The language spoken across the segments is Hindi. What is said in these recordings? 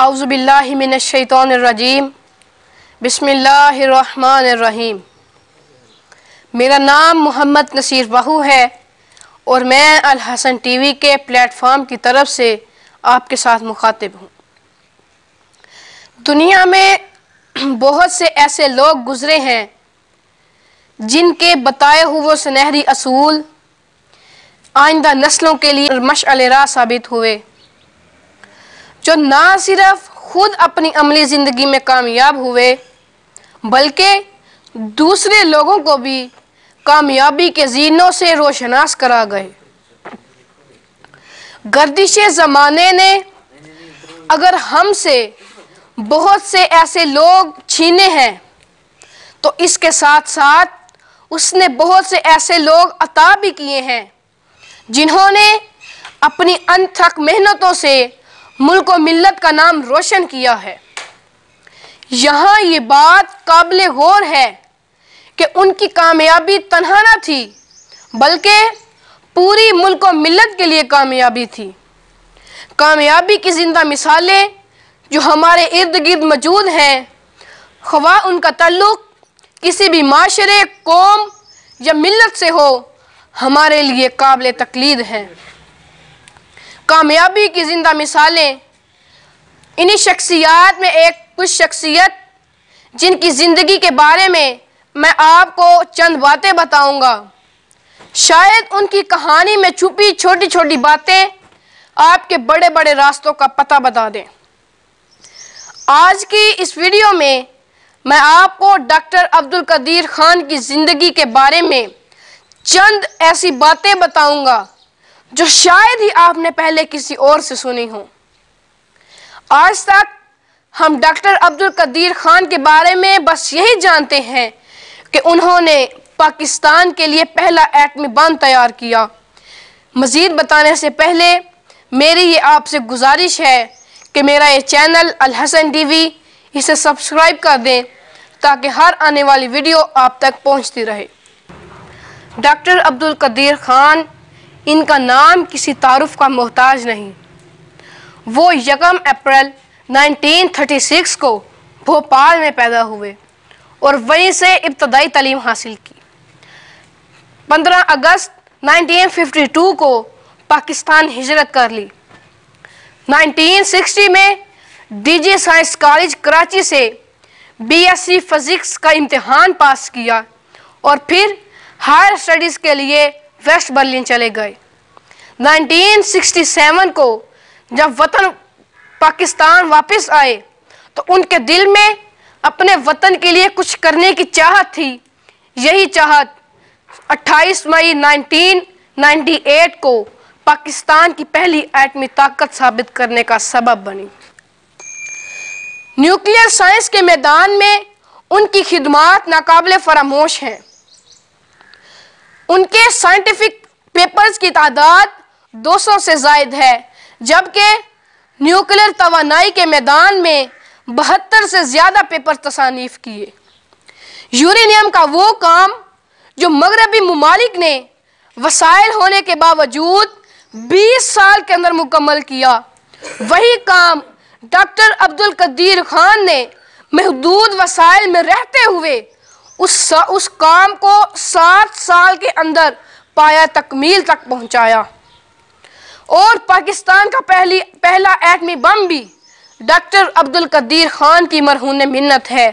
आउज़बिल्लाशतरजीम बसमीम मेरा नाम मोहम्मद नसीर बहू है और मैं अल हसन टीवी के प्लेटफॉर्म की तरफ से आपके साथ मुखातिब हूँ दुनिया में बहुत से ऐसे लोग गुज़रे हैं जिनके बताए हुए सुनहरी असूल आइंदा नस्लों के लिए मशअल राह साबित हुए जो ना सिर्फ खुद अपनी अमली ज़िंदगी में कामयाब हुए बल्कि दूसरे लोगों को भी कामयाबी के जीनों से रोशनास करा गए गर्दिश ज़माने ने अगर हमसे बहुत से ऐसे लोग छीने हैं तो इसके साथ साथ उसने बहुत से ऐसे लोग अता भी किए हैं जिन्होंने अपनी अनथक मेहनतों से मुल्क और मिलत का नाम रोशन किया है यहाँ ये बात काबिल गौर है कि उनकी कामयाबी तनहा ना थी बल्कि पूरी मुल्क और मिलत के लिए कामयाबी थी कामयाबी की ज़िंदा मिसालें जो हमारे इर्द गिर्द मौजूद हैं खवा उनका तल्लुक किसी भी माशरे कौम या मिलत से हो हमारे लिए काबिल तकलीद हैं कामयाबी की जिंदा मिसालें इन्हीं शख्सियात में एक कुछ शख्सियत जिनकी ज़िंदगी के बारे में मैं आपको चंद बातें बताऊंगा। शायद उनकी कहानी में छुपी छोटी छोटी बातें आपके बड़े बड़े रास्तों का पता बता दें आज की इस वीडियो में मैं आपको डॉक्टर अब्दुल कदीर खान की ज़िंदगी के बारे में चंद ऐसी बातें बताऊंगा जो शायद ही आपने पहले किसी और से सुनी हो आज तक हम डॉक्टर अब्दुल कदीर खान के बारे में बस यही जानते हैं कि उन्होंने पाकिस्तान के लिए पहला एटमी बम तैयार किया मज़ीद बताने से पहले मेरी ये आपसे गुजारिश है कि मेरा ये चैनल अल हसन टीवी इसे सब्सक्राइब कर दें ताकि हर आने वाली वीडियो आप तक पहुंचती रहे डॉक्टर अब्दुल कदीर खान इनका नाम किसी तारुफ का मोहताज नहीं वो यकम अप्रैल 1936 को भोपाल में पैदा हुए और वहीं से इब्तदाई तलीम हासिल की 15 अगस्त 1952 को पाकिस्तान हिजरत कर ली 1960 में डीजी साइंस कॉलेज कराची से बीएससी फिज़िक्स का इम्तहान पास किया और फिर हायर स्टडीज़ के लिए वेस्ट बर्लिन चले गए 1967 को जब वतन पाकिस्तान वापस आए तो उनके दिल में अपने वतन के लिए कुछ करने की चाहत थी यही चाहत 28 मई 1998 को पाकिस्तान की पहली एटमी ताकत साबित करने का सबब बनी न्यूक्लियर साइंस के मैदान में उनकी खिदमात नाकबले फरामोश हैं उनके साइंटिफिक पेपर्स की तादाद 200 से जायद है जबकि न्यूक्लियर तोानाई के मैदान में बहत्तर से ज़्यादा पेपर तसानीफ किए यूरेनियम का वो काम जो मगरबी ममालिक ने वसाइल होने के बावजूद 20 साल के अंदर मुकम्मल किया वही काम डॉक्टर अब्दुल कदीर खान ने महदूद वसाइल में रहते हुए उस उस काम को सात साल के अंदर पाया तकमील तक पहुंचाया और पाकिस्तान का पहली पहला एटमी बम भी डॉक्टर अब्दुल कदीर खान की मरहून मिन्नत है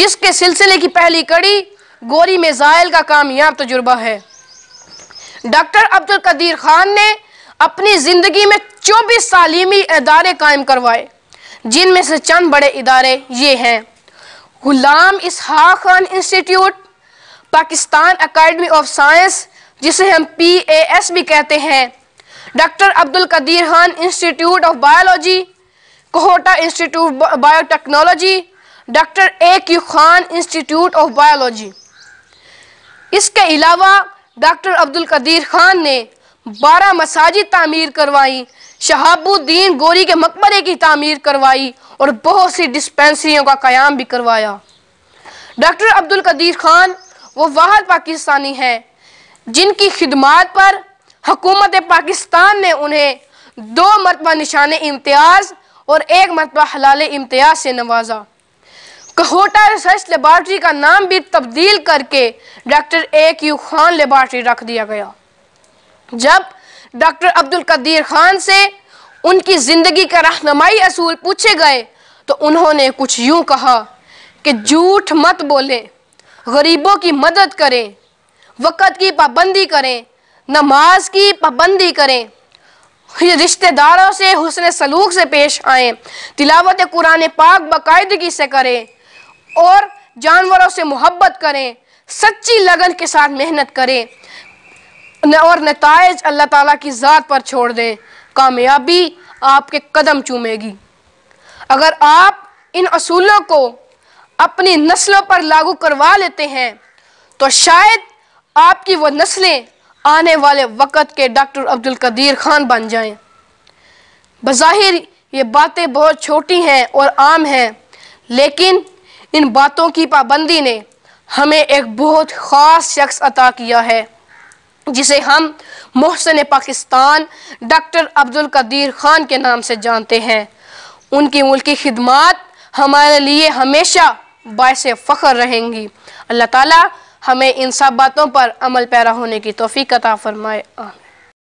जिसके सिलसिले की पहली कड़ी गोरी मेजाइल का कामयाब तजुर्बा है डॉक्टर अब्दुल कदीर खान ने अपनी ज़िंदगी में चौबीस तालीमी अदारे कायम करवाए जिनमें से चंद बड़े इदारे ये हैं Ghulam Ishaq Khan institute Pakistan academy of science जिसे हम पी एस भी कहते हैं doctor Abdul Qadeer Khan institute of biology Kahuta institute biotechnology doctor A Q Khan institute of biology इसके अलावा डॉक्टर अब्दुल कदीर खान ने बारह मसाजिद तामीर करवाई शहाबुद्दीन गोरी के मकबरे की तामीर करवाई और बहुत सी डिस्पेंसरियों का क्याम भी करवाया डॉक्टर अब्दुल कदीर खान वो वाहद पाकिस्तानी हैं जिनकी खिदमात पर हकूमत पाकिस्तान ने उन्हें दो मरतबा निशान इम्तियाज़ और एक मरतबा हलाल इम्तियाज़ से नवाजा कहोटा रिसर्च लेबार्ट्री का नाम भी तब्दील करके doctor A Q Khan laboratory रख दिया गया जब डॉक्टर अब्दुल कदीर खान से उनकी ज़िंदगी का रहनमाई असूल पूछे गए तो उन्होंने कुछ यूं कहा कि झूठ मत बोले गरीबों की मदद करें वक़्त की पाबंदी करें नमाज की पाबंदी करें रिश्तेदारों से हुसन सलूक से पेश आए तिलावत कुरान पाक बाकायदगी से करें और जानवरों से मोहब्बत करें सच्ची लगन के साथ मेहनत करें और नतज अल्लाह ताला की ज़ात पर छोड़ दें कामयाबी आपके कदम चूमेगी अगर आप इन असूलों को अपनी नस्लों पर लागू करवा लेते हैं तो शायद आपकी वो नस्लें आने वाले वक़्त के डॉक्टर अब्दुल कदीर खान बन जाएं। बज़ाहिर ये बातें बहुत छोटी हैं और आम हैं लेकिन इन बातों की पाबंदी ने हमें एक बहुत ख़ास शख्स अता किया है जिसे हम मोहसन पाकिस्तान डॉक्टर अब्दुल कदीर खान के नाम से जानते हैं उनकी मुल्की खिदमत हमारे लिए हमेशा बायस फ़ख्र रहेंगी अल्लाह ताला हमें इन सब बातों पर अमल पैरा होने की तोफ़ी कता फरमाए आमीन